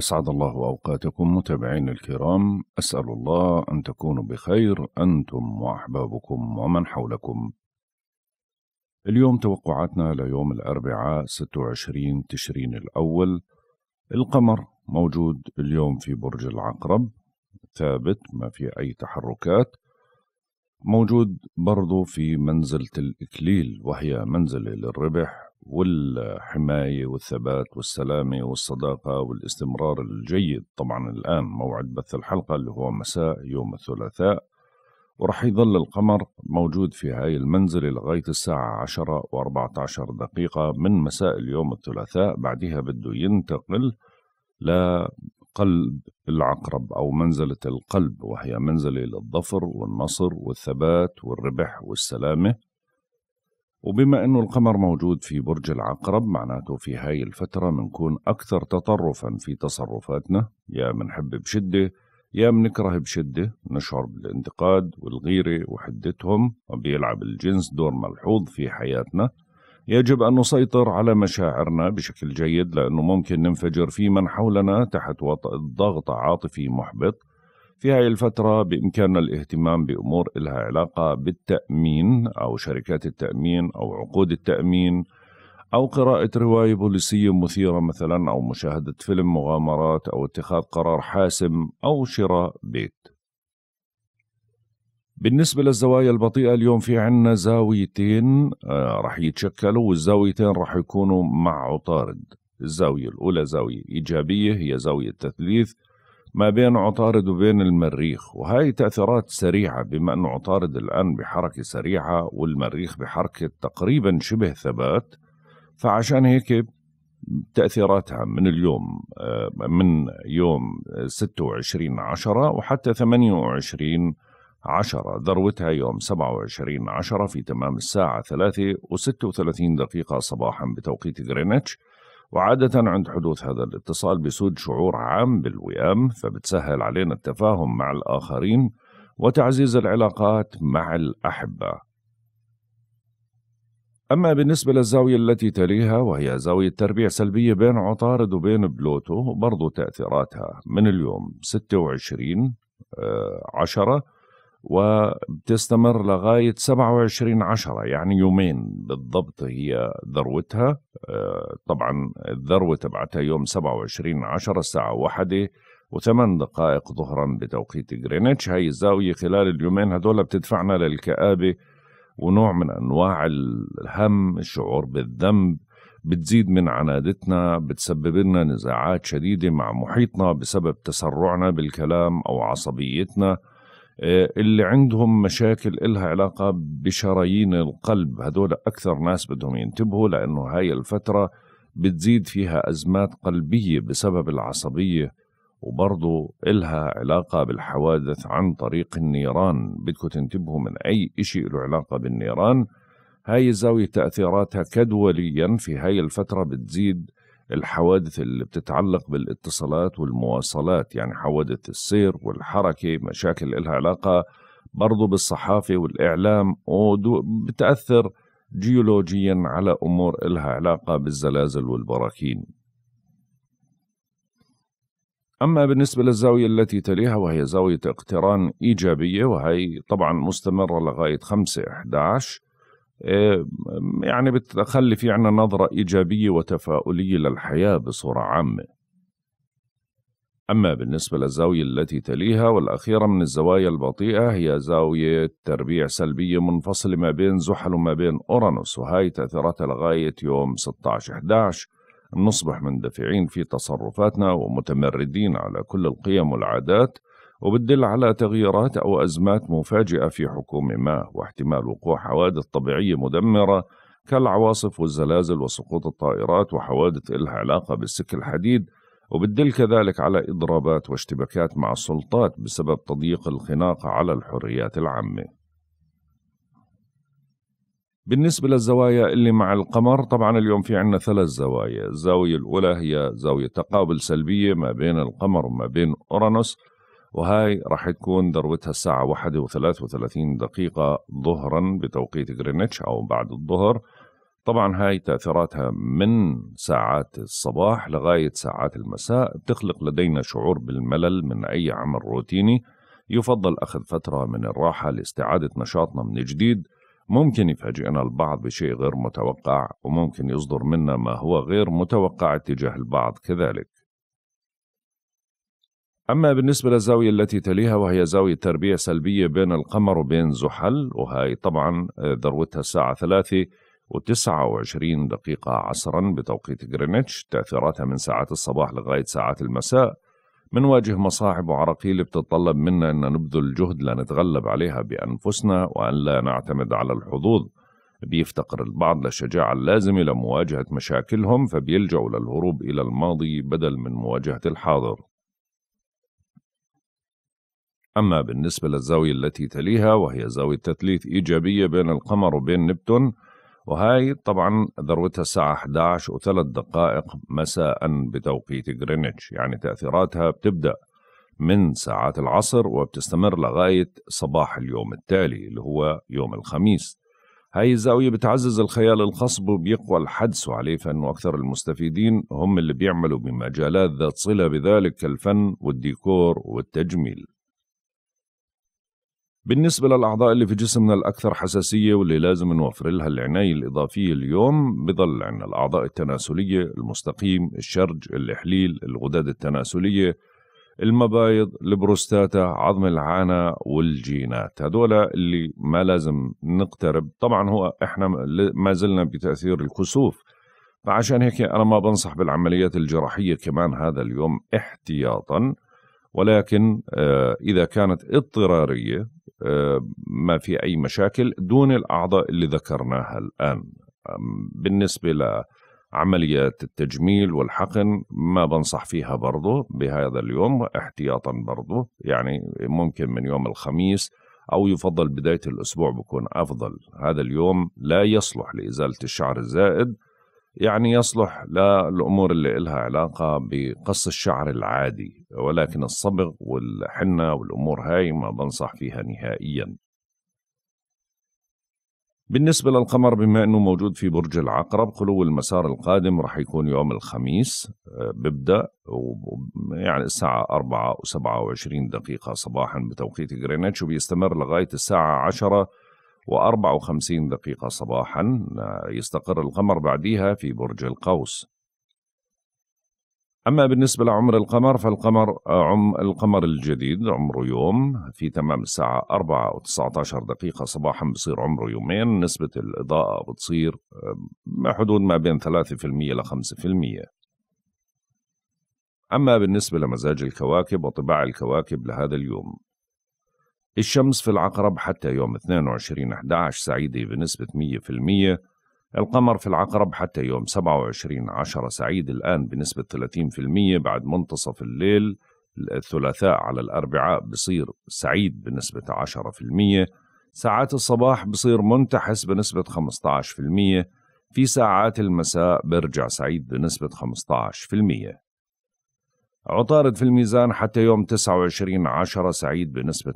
أسعد الله أوقاتكم متابعين الكرام أسأل الله أن تكونوا بخير أنتم وأحبابكم ومن حولكم اليوم توقعاتنا ليوم الأربعاء 26 تشرين الأول القمر موجود اليوم في برج العقرب ثابت ما في أي تحركات موجود برضو في منزلة الإكليل وهي منزلة للربح والحماية والثبات والسلامة والصداقة والاستمرار الجيد طبعا الآن موعد بث الحلقة اللي هو مساء يوم الثلاثاء ورح يظل القمر موجود في هاي المنزلة لغاية الساعة عشرة واربعة عشر دقيقة من مساء اليوم الثلاثاء بعدها بده ينتقل لقلب العقرب أو منزلة القلب وهي منزلة للظفر والنصر والثبات والربح والسلامة وبما أنه القمر موجود في برج العقرب معناته في هاي الفترة منكون أكثر تطرفا في تصرفاتنا يا منحب بشدة يا منكره بشدة نشعر بالانتقاد والغيرة وحدتهم وبيلعب الجنس دور ملحوظ في حياتنا يجب أن نسيطر على مشاعرنا بشكل جيد لأنه ممكن ننفجر في من حولنا تحت وطأ ضغط عاطفي محبط في هاي الفترة بإمكاننا الاهتمام بأمور إلها علاقة بالتأمين أو شركات التأمين أو عقود التأمين أو قراءة رواية بوليسية مثيرة مثلا أو مشاهدة فيلم مغامرات أو اتخاذ قرار حاسم أو شراء بيت بالنسبة للزوايا البطيئة اليوم في عنا زاويتين آه، رح يتشكلوا والزاويتين رح يكونوا مع عطارد الزاوية الأولى زاوية إيجابية هي زاوية تثليث ما بين عطارد وبين المريخ وهي تأثيرات سريعة بما أن عطارد الآن بحركة سريعة والمريخ بحركة تقريبا شبه ثبات فعشان هيك تأثيراتها من اليوم آه، من يوم 26 عشرة وحتى 28 عشرة ذروتها يوم 27 عشرة في تمام الساعة 3 و36 دقيقة صباحا بتوقيت غرينتش وعادة عند حدوث هذا الاتصال بيسود شعور عام بالوئام فبتسهل علينا التفاهم مع الآخرين وتعزيز العلاقات مع الأحبة أما بالنسبة للزاوية التي تليها وهي زاوية تربيع سلبية بين عطارد وبين بلوتو برضو تأثيراتها من اليوم 26 آه، عشرة وبتستمر لغاية 27 عشرة يعني يومين بالضبط هي ذروتها آه، طبعا الذروة تبعتها يوم 27 عشرة الساعة واحدة وثمان دقائق ظهرا بتوقيت جرينتش هاي الزاوية خلال اليومين هدول بتدفعنا للكآبة ونوع من أنواع الهم الشعور بالذنب بتزيد من عنادتنا بتسبب لنا نزاعات شديدة مع محيطنا بسبب تسرعنا بالكلام أو عصبيتنا آه، اللي عندهم مشاكل إلها علاقة بشرايين القلب هذول أكثر ناس بدهم ينتبهوا لأنه هاي الفترة بتزيد فيها أزمات قلبية بسبب العصبية وبرضو إلها علاقة بالحوادث عن طريق النيران بدكم تنتبهوا من أي إشي له علاقة بالنيران هاي الزاوية تأثيراتها كدوليا في هاي الفترة بتزيد الحوادث اللي بتتعلق بالاتصالات والمواصلات يعني حوادث السير والحركة مشاكل إلها علاقة برضو بالصحافة والإعلام بتأثر جيولوجيا على أمور إلها علاقة بالزلازل والبراكين أما بالنسبة للزاوية التي تليها وهي زاوية اقتران إيجابية وهي طبعا مستمرة لغاية 5 11 آه، يعني بتخلي في عنا نظرة إيجابية وتفاؤلية للحياة بصورة عامة أما بالنسبة للزاوية التي تليها والأخيرة من الزوايا البطيئة هي زاوية تربيع سلبية منفصلة ما بين زحل وما بين أورانوس وهي تأثيراتها لغاية يوم 16-11 نصبح مندفعين في تصرفاتنا ومتمردين على كل القيم والعادات وبتدل على تغييرات أو أزمات مفاجئة في حكومة ما واحتمال وقوع حوادث طبيعية مدمرة كالعواصف والزلازل وسقوط الطائرات وحوادث إلها علاقة بالسك الحديد وبتدل كذلك على إضرابات واشتباكات مع السلطات بسبب تضييق الخناق على الحريات العامة بالنسبة للزوايا اللي مع القمر طبعا اليوم في عنا ثلاث زوايا الزاوية الأولى هي زاوية تقابل سلبية ما بين القمر وما بين أورانوس وهاي راح تكون ذروتها الساعة واحدة وثلاث وثلاثين دقيقة ظهرا بتوقيت غرينتش أو بعد الظهر طبعا هاي تأثيراتها من ساعات الصباح لغاية ساعات المساء بتخلق لدينا شعور بالملل من أي عمل روتيني يفضل أخذ فترة من الراحة لاستعادة نشاطنا من جديد ممكن يفاجئنا البعض بشيء غير متوقع وممكن يصدر منا ما هو غير متوقع تجاه البعض كذلك أما بالنسبة للزاوية التي تليها وهي زاوية تربية سلبية بين القمر وبين زحل وهي طبعا آه، ذروتها الساعة ثلاثة وتسعة وعشرين دقيقة عصرا بتوقيت غرينتش تأثيراتها من ساعات الصباح لغاية ساعات المساء منواجه مصاعب وعراقيل بتتطلب منا أن نبذل جهد لنتغلب عليها بأنفسنا وأن لا نعتمد على الحظوظ بيفتقر البعض للشجاعة اللازمة لمواجهة مشاكلهم فبيلجأوا للهروب إلى الماضي بدل من مواجهة الحاضر أما بالنسبة للزاوية التي تليها وهي زاوية تثليث إيجابية بين القمر وبين نبتون وهاي طبعا ذروتها الساعة 11 وثلاث دقائق مساء بتوقيت غرينتش يعني تأثيراتها بتبدأ من ساعات العصر وبتستمر لغاية صباح اليوم التالي اللي هو يوم الخميس هاي الزاوية بتعزز الخيال الخصب وبيقوى الحدس عليه فإنه أكثر المستفيدين هم اللي بيعملوا بمجالات ذات صلة بذلك كالفن والديكور والتجميل بالنسبة للأعضاء اللي في جسمنا الأكثر حساسية واللي لازم نوفر لها العناية الإضافية اليوم بظل عندنا الأعضاء التناسلية المستقيم الشرج الإحليل الغدد التناسلية المبايض البروستاتا عظم العانة والجينات هذولا اللي ما لازم نقترب طبعا هو إحنا ما زلنا بتأثير الكسوف فعشان هيك أنا ما بنصح بالعمليات الجراحية كمان هذا اليوم احتياطاً ولكن آه، إذا كانت اضطرارية آه، ما في أي مشاكل دون الأعضاء اللي ذكرناها الآن بالنسبة لعمليات التجميل والحقن ما بنصح فيها برضه بهذا اليوم احتياطا برضه يعني ممكن من يوم الخميس أو يفضل بداية الأسبوع بكون أفضل هذا اليوم لا يصلح لإزالة الشعر الزائد يعني يصلح للأمور اللي إلها علاقة بقص الشعر العادي ولكن الصبغ والحنة والأمور هاي ما بنصح فيها نهائيا بالنسبة للقمر بما أنه موجود في برج العقرب خلو المسار القادم راح يكون يوم الخميس آه، ببدأ يعني الساعة 4 و27 دقيقة صباحا بتوقيت غرينتش وبيستمر لغاية الساعة 10 و54 دقيقة صباحا آه، يستقر القمر بعديها في برج القوس أما بالنسبة لعمر القمر فالقمر آه، عم القمر الجديد عمره يوم في تمام الساعة 4 و19 دقيقة صباحا بصير عمره يومين نسبة الإضاءة بتصير حدود ما بين 3% ل 5% أما بالنسبة لمزاج الكواكب وطباع الكواكب لهذا اليوم الشمس في العقرب حتى يوم 22 11 سعيدة بنسبة 100% القمر في العقرب حتى يوم 27 عشر سعيد الآن بنسبة 30% بعد منتصف الليل الثلاثاء على الأربعاء بصير سعيد بنسبة 10% ساعات الصباح بصير منتحس بنسبة 15% في ساعات المساء برجع سعيد بنسبة 15% عطارد في الميزان حتى يوم 29 عشر سعيد بنسبة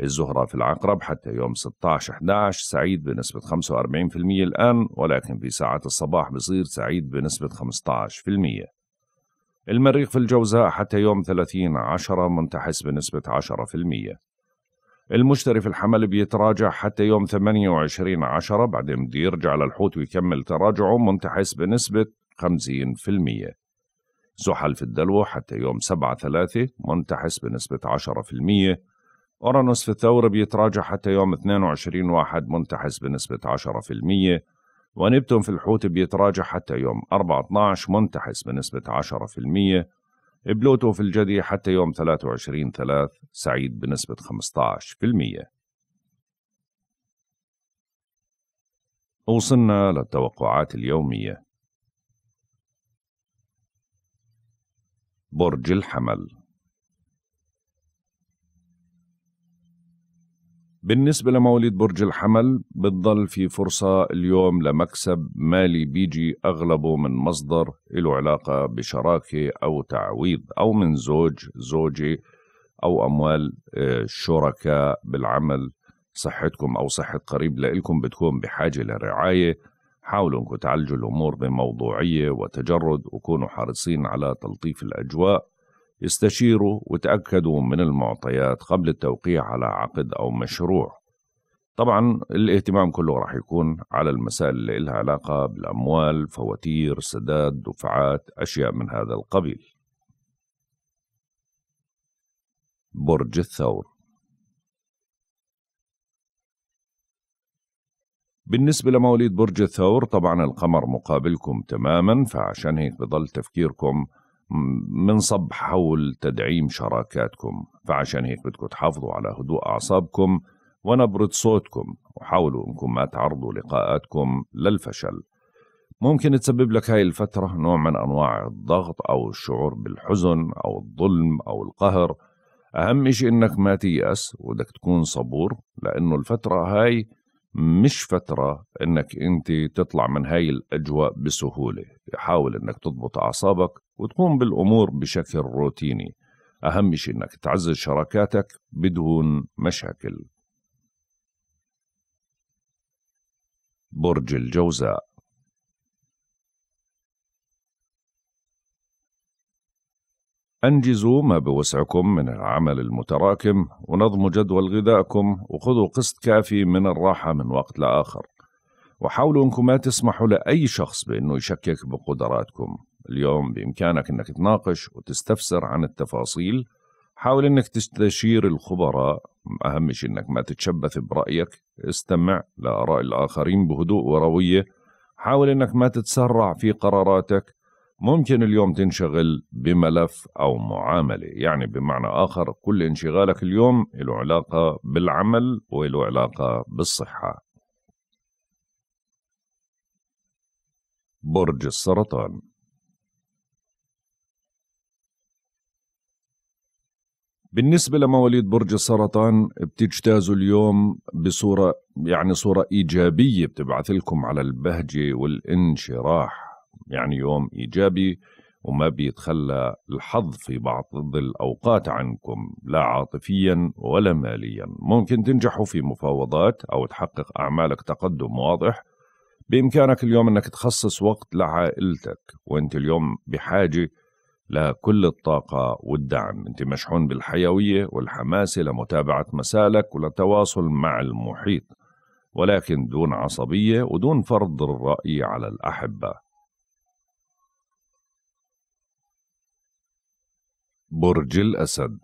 الزهرة في العقرب حتى يوم 16/11 سعيد بنسبة 45% الآن ولكن في ساعات الصباح بصير سعيد بنسبة 15% المريخ في الجوزاء حتى يوم 30/10 منتحس بنسبة 10% المشتري في الحمل بيتراجع حتى يوم 28/10 بعدين بده يرجع للحوت ويكمل تراجعه منتحس بنسبة 50% زحل في الدلو حتى يوم 7/3 منتحس بنسبة 10% أورانوس في الثور بيتراجع حتى يوم 22 واحد منتحس بنسبة 10% ونبتون في الحوت بيتراجع حتى يوم 4-12 منتحس بنسبة 10% بلوتو في الجدي حتى يوم 23 3 سعيد بنسبة 15% وصلنا للتوقعات اليومية برج الحمل بالنسبة لمواليد برج الحمل بتضل في فرصة اليوم لمكسب مالي بيجي أغلبه من مصدر له علاقة بشراكة أو تعويض أو من زوج زوجة أو أموال آه، شركاء بالعمل صحتكم أو صحة قريب لإلكم بتكون بحاجة لرعاية حاولوا أنكم تعالجوا الأمور بموضوعية وتجرد وكونوا حريصين على تلطيف الأجواء استشيروا وتأكدوا من المعطيات قبل التوقيع على عقد أو مشروع طبعا الاهتمام كله راح يكون على المسائل اللي لها علاقة بالأموال فواتير سداد دفعات أشياء من هذا القبيل برج الثور بالنسبة لمواليد برج الثور طبعا القمر مقابلكم تماما فعشان هيك بضل تفكيركم منصب حول تدعيم شراكاتكم فعشان هيك بدكم تحافظوا على هدوء أعصابكم ونبرة صوتكم وحاولوا أنكم ما تعرضوا لقاءاتكم للفشل ممكن تسبب لك هاي الفترة نوع من أنواع الضغط أو الشعور بالحزن أو الظلم أو القهر أهم شيء إنك ما تيأس وبدك تكون صبور لأنه الفترة هاي مش فترة انك انت تطلع من هاي الاجواء بسهولة حاول انك تضبط اعصابك وتقوم بالامور بشكل روتيني اهم شيء انك تعزز شراكاتك بدون مشاكل برج الجوزاء أنجزوا ما بوسعكم من العمل المتراكم ونظموا جدول غذائكم وخذوا قسط كافي من الراحة من وقت لآخر وحاولوا أنكم ما تسمحوا لأي شخص بأنه يشكك بقدراتكم اليوم بإمكانك أنك تناقش وتستفسر عن التفاصيل حاول أنك تستشير الخبراء أهم شيء أنك ما تتشبث برأيك استمع لآراء الآخرين بهدوء وروية حاول أنك ما تتسرع في قراراتك ممكن اليوم تنشغل بملف أو معاملة يعني بمعنى آخر كل انشغالك اليوم له علاقة بالعمل وله علاقة بالصحة برج السرطان بالنسبة لمواليد برج السرطان بتجتازوا اليوم بصورة يعني صورة إيجابية بتبعث لكم على البهجة والانشراح يعني يوم إيجابي وما بيتخلى الحظ في بعض الأوقات عنكم لا عاطفيا ولا ماليا ممكن تنجحوا في مفاوضات أو تحقق أعمالك تقدم واضح بإمكانك اليوم أنك تخصص وقت لعائلتك وأنت اليوم بحاجة لكل الطاقة والدعم أنت مشحون بالحيوية والحماسة لمتابعة مسالك وللتواصل مع المحيط ولكن دون عصبية ودون فرض الرأي على الأحبة برج الأسد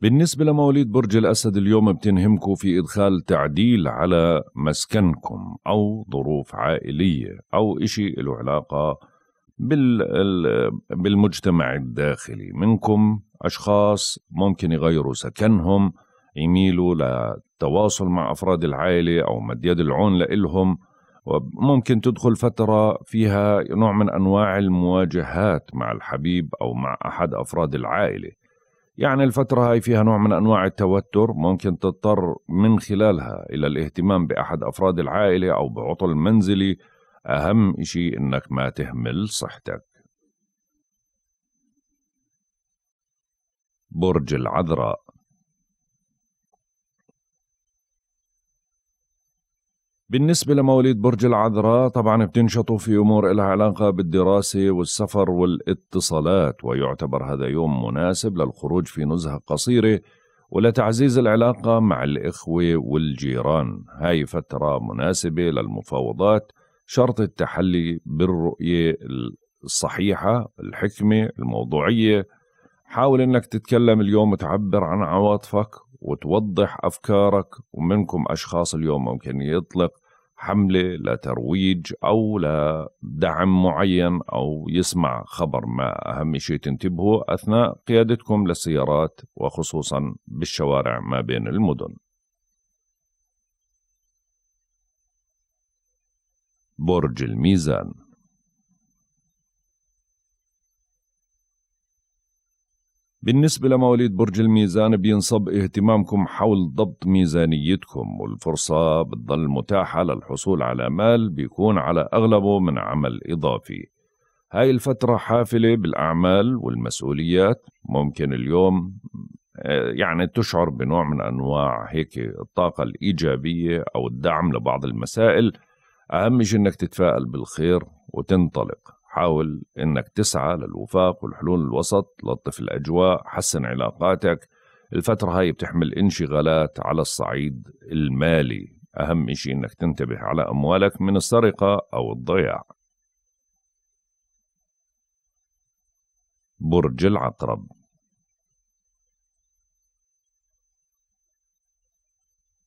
بالنسبة لمواليد برج الأسد اليوم بتنهمكم في إدخال تعديل على مسكنكم أو ظروف عائلية أو إشي له علاقة بالمجتمع الداخلي منكم أشخاص ممكن يغيروا سكنهم يميلوا للتواصل مع أفراد العائلة أو مد يد العون لإلهم وممكن تدخل فترة فيها نوع من أنواع المواجهات مع الحبيب أو مع أحد أفراد العائلة يعني الفترة هاي فيها نوع من أنواع التوتر ممكن تضطر من خلالها إلى الاهتمام بأحد أفراد العائلة أو بعطل منزلي أهم إشي إنك ما تهمل صحتك برج العذراء بالنسبة لمواليد برج العذراء طبعا بتنشطوا في أمور لها علاقة بالدراسة والسفر والاتصالات ويعتبر هذا يوم مناسب للخروج في نزهة قصيرة ولتعزيز العلاقة مع الإخوة والجيران هاي فترة مناسبة للمفاوضات شرط التحلي بالرؤية الصحيحة الحكمة الموضوعية حاول أنك تتكلم اليوم وتعبر عن عواطفك وتوضح أفكارك ومنكم أشخاص اليوم ممكن يطلق حملة لترويج أو لدعم معين أو يسمع خبر ما أهم شيء تنتبهوا أثناء قيادتكم للسيارات وخصوصا بالشوارع ما بين المدن برج الميزان بالنسبة لمواليد برج الميزان بينصب اهتمامكم حول ضبط ميزانيتكم والفرصة بتضل متاحة للحصول على مال بيكون على أغلبه من عمل إضافي هاي الفترة حافلة بالأعمال والمسؤوليات ممكن اليوم آه، يعني تشعر بنوع من أنواع هيك الطاقة الإيجابية أو الدعم لبعض المسائل أهم شيء إنك تتفائل بالخير وتنطلق حاول انك تسعى للوفاق والحلول الوسط لطف الاجواء حسن علاقاتك الفترة هاي بتحمل انشغالات على الصعيد المالي أهم شيء أنك تنتبه على أموالك من السرقة أو الضياع برج العقرب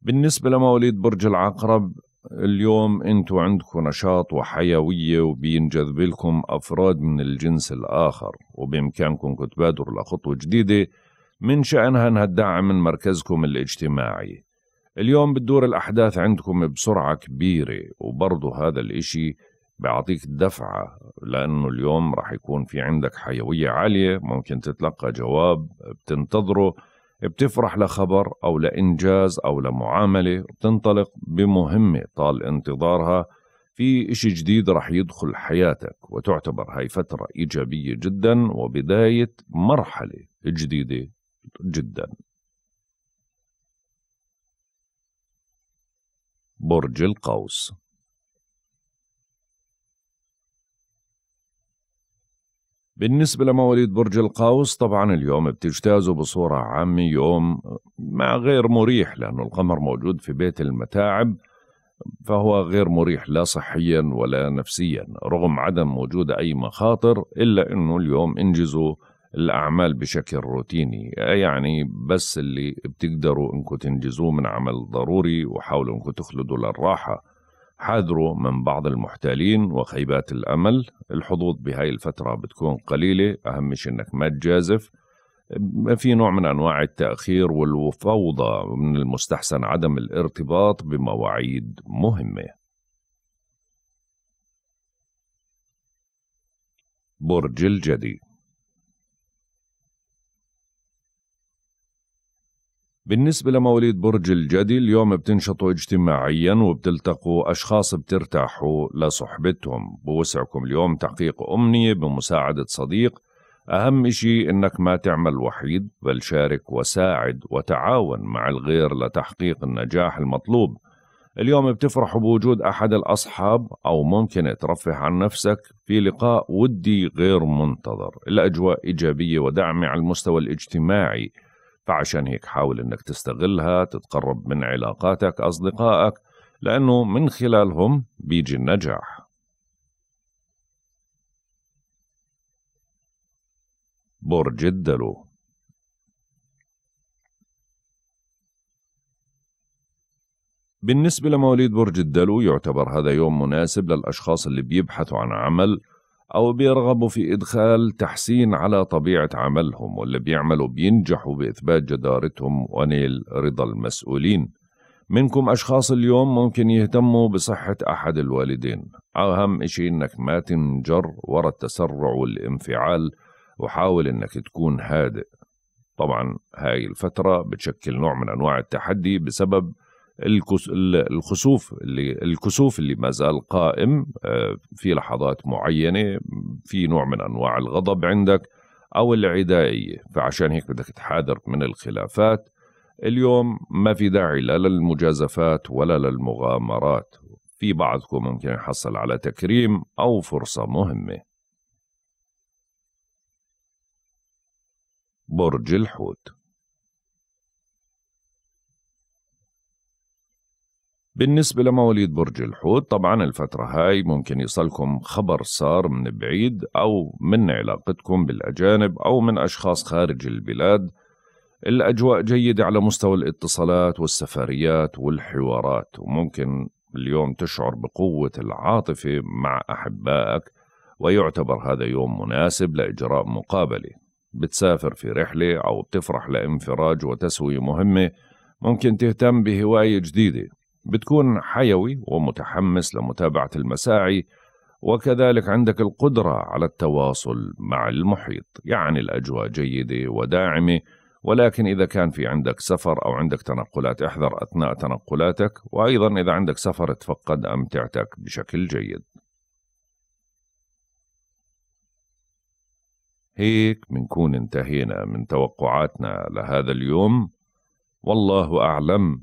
بالنسبة لمواليد برج العقرب اليوم انتو عندكم نشاط وحيوية وبينجذب لكم أفراد من الجنس الآخر وبإمكانكم تبادروا لخطوة جديدة من شأنها أنها تدعم من مركزكم الاجتماعي اليوم بتدور الأحداث عندكم بسرعة كبيرة وبرضو هذا الإشي بيعطيك دفعة لأنه اليوم رح يكون في عندك حيوية عالية ممكن تتلقى جواب بتنتظره بتفرح لخبر أو لإنجاز أو لمعاملة بتنطلق بمهمة طال انتظارها في إشي جديد رح يدخل حياتك وتعتبر هاي فترة إيجابية جدا وبداية مرحلة جديدة جدا برج القوس بالنسبة لمواليد برج القوس طبعا اليوم بتجتازوا بصورة عامة يوم ما غير مريح لأنه القمر موجود في بيت المتاعب فهو غير مريح لا صحيا ولا نفسيا رغم عدم وجود أي مخاطر إلا أنه اليوم انجزوا الأعمال بشكل روتيني يعني بس اللي بتقدروا أنكم تنجزوه من عمل ضروري وحاولوا أنكم تخلدوا للراحة حاذروا من بعض المحتالين وخيبات الأمل الحظوظ بهاي الفترة بتكون قليلة أهم شيء أنك ما تجازف في نوع من أنواع التأخير والفوضى من المستحسن عدم الارتباط بمواعيد مهمة برج الجدي بالنسبة لمواليد برج الجدي اليوم بتنشطوا اجتماعيا وبتلتقوا أشخاص بترتاحوا لصحبتهم بوسعكم اليوم تحقيق أمنية بمساعدة صديق أهم إشي إنك ما تعمل وحيد بل شارك وساعد وتعاون مع الغير لتحقيق النجاح المطلوب اليوم بتفرحوا بوجود أحد الأصحاب أو ممكن ترفه عن نفسك في لقاء ودي غير منتظر الأجواء إيجابية ودعمة على المستوى الاجتماعي فعشان هيك حاول انك تستغلها تتقرب من علاقاتك اصدقائك لانه من خلالهم بيجي النجاح برج الدلو بالنسبة لمواليد برج الدلو يعتبر هذا يوم مناسب للأشخاص اللي بيبحثوا عن عمل أو بيرغبوا في إدخال تحسين على طبيعة عملهم واللي بيعملوا بينجحوا بإثبات جدارتهم ونيل رضا المسؤولين منكم أشخاص اليوم ممكن يهتموا بصحة أحد الوالدين أهم إشي إنك ما تنجر ورا التسرع والانفعال وحاول إنك تكون هادئ طبعا هاي الفترة بتشكل نوع من أنواع التحدي بسبب الخسوف اللي الكسوف اللي ما زال قائم آه، في لحظات معينه في نوع من انواع الغضب عندك او العدائيه فعشان هيك بدك تحاذر من الخلافات اليوم ما في داعي لا للمجازفات ولا للمغامرات في بعضكم ممكن يحصل على تكريم او فرصه مهمه برج الحوت بالنسبة لمواليد برج الحوت طبعا الفترة هاي ممكن يصلكم خبر صار من بعيد أو من علاقتكم بالأجانب أو من أشخاص خارج البلاد الأجواء جيدة على مستوى الاتصالات والسفريات والحوارات وممكن اليوم تشعر بقوة العاطفة مع أحبائك ويعتبر هذا يوم مناسب لإجراء مقابلة بتسافر في رحلة أو بتفرح لانفراج وتسوية مهمة ممكن تهتم بهواية جديدة بتكون حيوي ومتحمس لمتابعة المساعي وكذلك عندك القدرة على التواصل مع المحيط يعني الأجواء جيدة وداعمة ولكن إذا كان في عندك سفر أو عندك تنقلات احذر أثناء تنقلاتك وأيضا إذا عندك سفر تفقد أمتعتك بشكل جيد هيك منكون انتهينا من توقعاتنا لهذا اليوم والله أعلم